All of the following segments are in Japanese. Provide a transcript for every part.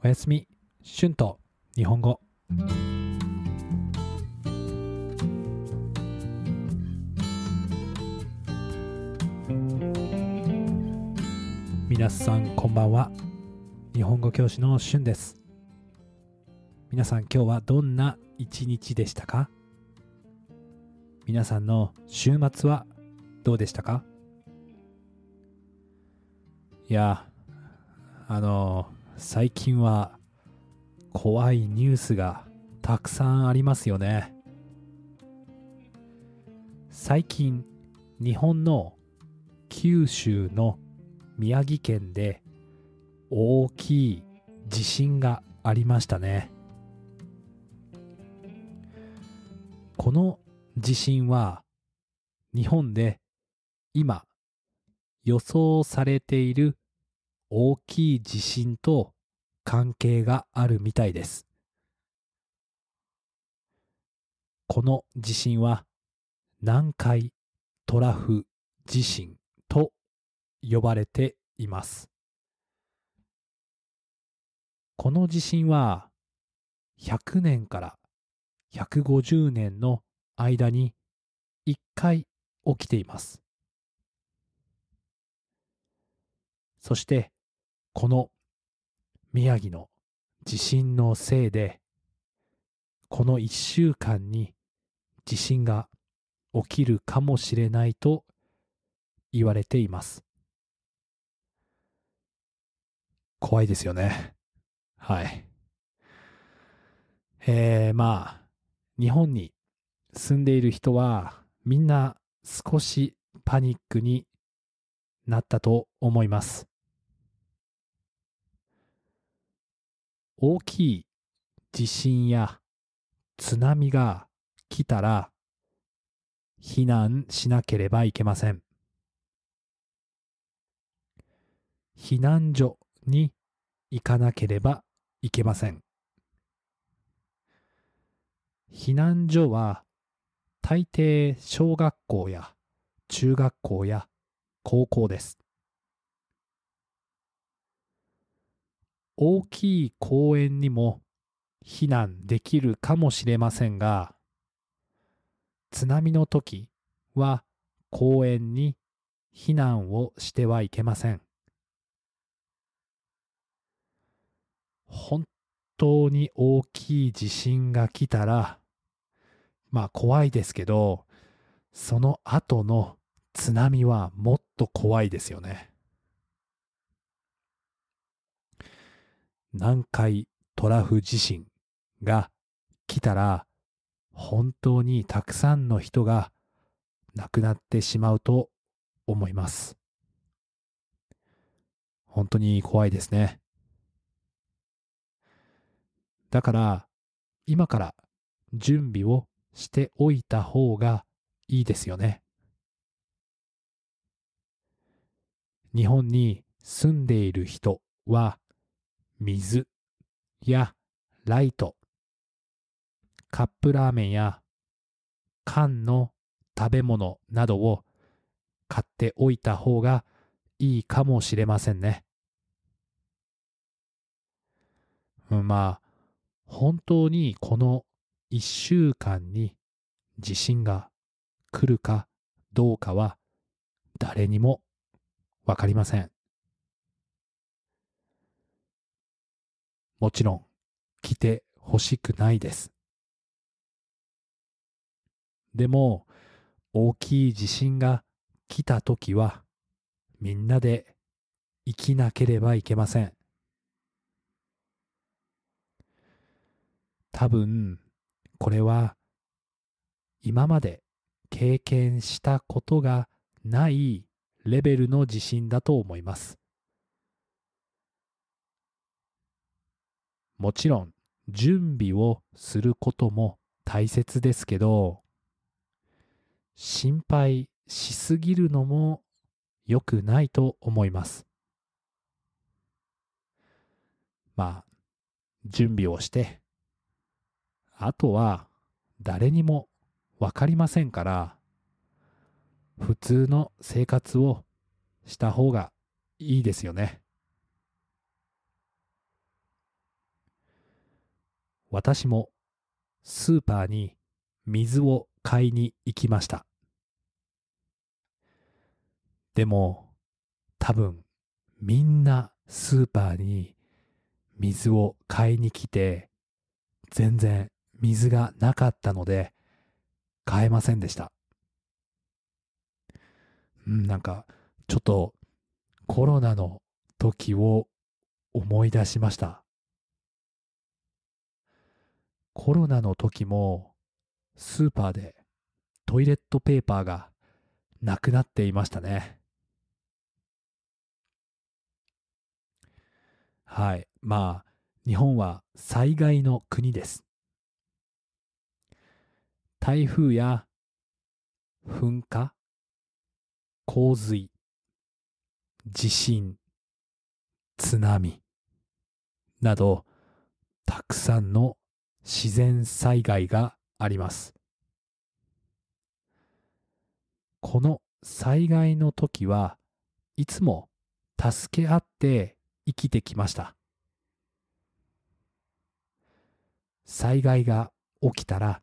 おやすみんと日本語みなさんこんばんは日本語教師のしゅんですみなさん今日はどんな一日でしたか皆さんの週末はどうでしたかいやあのー最近は怖いニュースがたくさんありますよね最近日本の九州の宮城県で大きい地震がありましたねこの地震は日本で今予想されている大きい地震と関係があるみたいです。この地震は南海トラフ地震と呼ばれています。この地震は100年から150年の間に1回起きています。そしてこの宮城の地震のせいで、この1週間に地震が起きるかもしれないと言われています。怖いですよね。はい。えー、まあ、日本に住んでいる人はみんな少しパニックになったと思います。大きい地震や津波が来たら避難しなければいけません。避難所に行かなければいけません。避難所は大抵小学校や中学校や高校です。大きい公園にも避難できるかもしれませんが、津波の時は公園に避難をしてはいけません。本当に大きい地震が来たら、まあ怖いですけど、その後の津波はもっと怖いですよね。南海トラフ地震が来たら本当にたくさんの人が亡くなってしまうと思います。本当に怖いですね。だから今から準備をしておいた方がいいですよね。日本に住んでいる人は水やライト、カップラーメンや缶の食べ物などを買っておいた方がいいかもしれませんね。まあ、本当にこの一週間に地震が来るかどうかは誰にもわかりません。もちろん来てほしくないです。でも大きい地震が来た時はみんなで生きなければいけません。多分これは今まで経験したことがないレベルの地震だと思います。もちろん準備をすることも大切ですけど心配しすぎるのも良くないと思います。まあ準備をしてあとは誰にも分かりませんから普通の生活をした方がいいですよね。私もスーパーに水を買いに行きました。でも多分みんなスーパーに水を買いに来て全然水がなかったので買えませんでした。うん、なんかちょっとコロナの時を思い出しました。コロナの時もスーパーでトイレットペーパーがなくなっていましたね。はい。まあ、日本は災害の国です。台風や噴火、洪水、地震、津波など、たくさんの自然災害があります。この災害の時はいつも助け合って生きてきました。災害が起きたら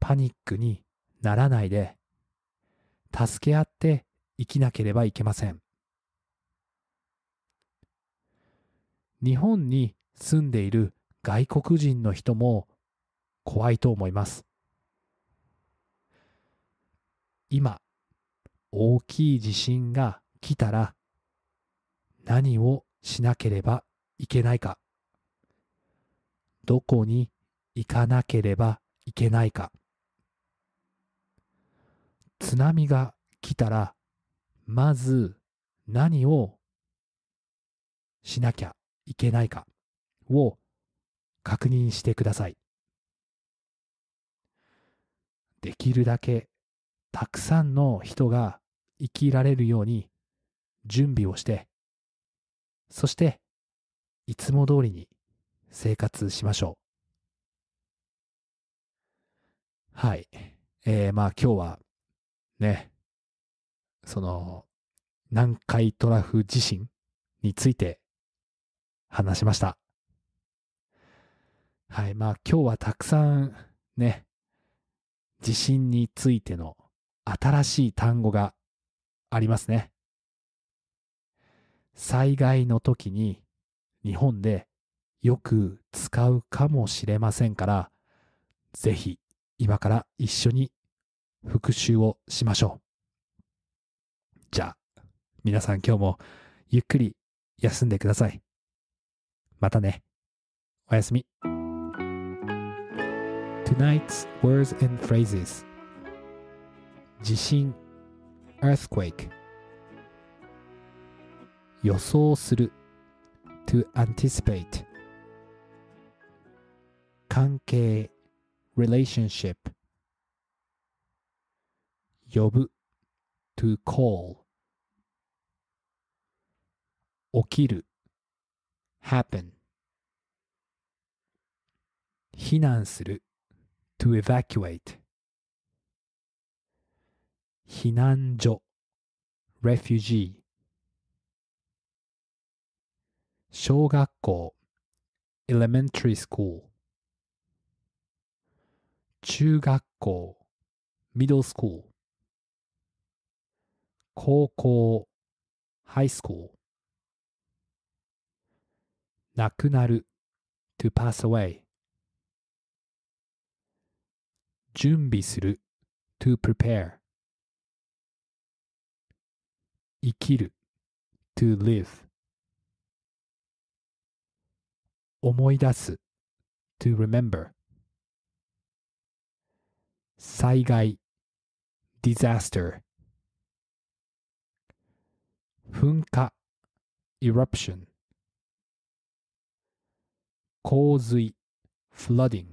パニックにならないで助け合って生きなければいけません。日本に住んでいる外国人の人も怖いと思います。今、大きい地震が来たら何をしなければいけないか、どこに行かなければいけないか、津波が来たらまず何をしなきゃいけないかを確認してください。できるだけたくさんの人が生きられるように準備をして、そしていつも通りに生活しましょう。はい。えー、まあ今日はね、その南海トラフ地震について話しました。はい。まあ今日はたくさんね、地震についての新しい単語がありますね。災害の時に日本でよく使うかもしれませんから、ぜひ今から一緒に復習をしましょう。じゃあ、皆さん今日もゆっくり休んでください。またね。おやすみ。Tonight's words and phrases 地震 earthquake 予想する to anticipate 関係 relationship 呼ぶ to call 起きる happen 避難する to evacuate 避難所 refugee 小学校 elementary school 中学校 middle school 高校 high school なくなる to pass away 準備する to prepare 生きる to live 思い出す to remember 災害 disaster 噴火 eruption 洪水 flooding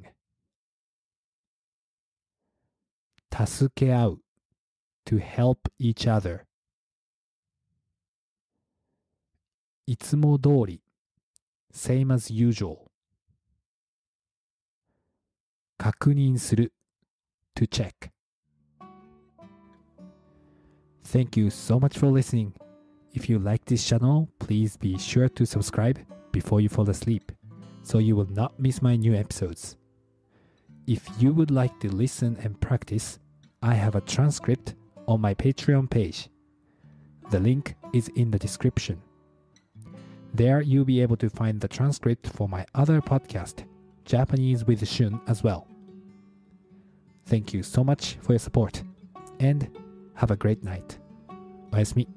助け合う to help each other いつも通り same as usual 確認する to check Thank you so much for listening. If you like this channel, please be sure to subscribe before you fall asleep so you will not miss my new episodes. If you would like to listen and practice, I have a transcript on my Patreon page. The link is in the description. There you'll be able to find the transcript for my other podcast, Japanese with Shun, as well. Thank you so much for your support, and have a great night. おやすみ。